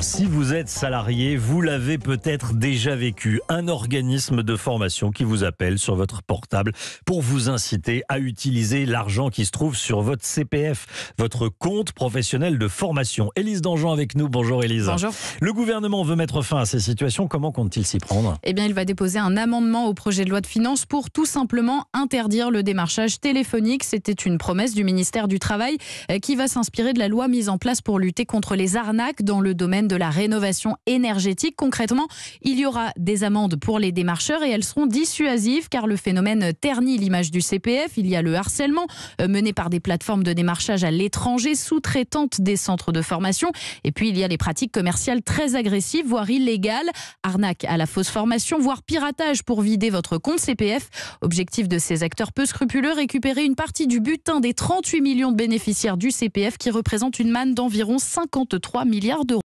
Si vous êtes salarié, vous l'avez peut-être déjà vécu. Un organisme de formation qui vous appelle sur votre portable pour vous inciter à utiliser l'argent qui se trouve sur votre CPF, votre compte professionnel de formation. Élise Dangean avec nous. Bonjour Élise. Bonjour. Le gouvernement veut mettre fin à ces situations. Comment compte-t-il s'y prendre Eh bien, il va déposer un amendement au projet de loi de finances pour tout simplement interdire le démarchage téléphonique. C'était une promesse du ministère du Travail euh, qui va s'inspirer de la loi mise en place pour lutter contre les arnaques dans le domaine de la rénovation énergétique. Concrètement, il y aura des amendes pour les démarcheurs et elles seront dissuasives car le phénomène ternit l'image du CPF. Il y a le harcèlement euh, mené par des plateformes de démarchage à l'étranger, sous-traitantes des centres de formation. Et puis, il y a les pratiques commerciales très agressives, voire illégales, arnaque à la fausse formation, voire piratage pour vider votre compte CPF. Objectif de ces acteurs peu scrupuleux, récupérer une partie du butin des 38 millions de bénéficiaires du CPF qui représente une manne d'environ 53 milliards d'euros.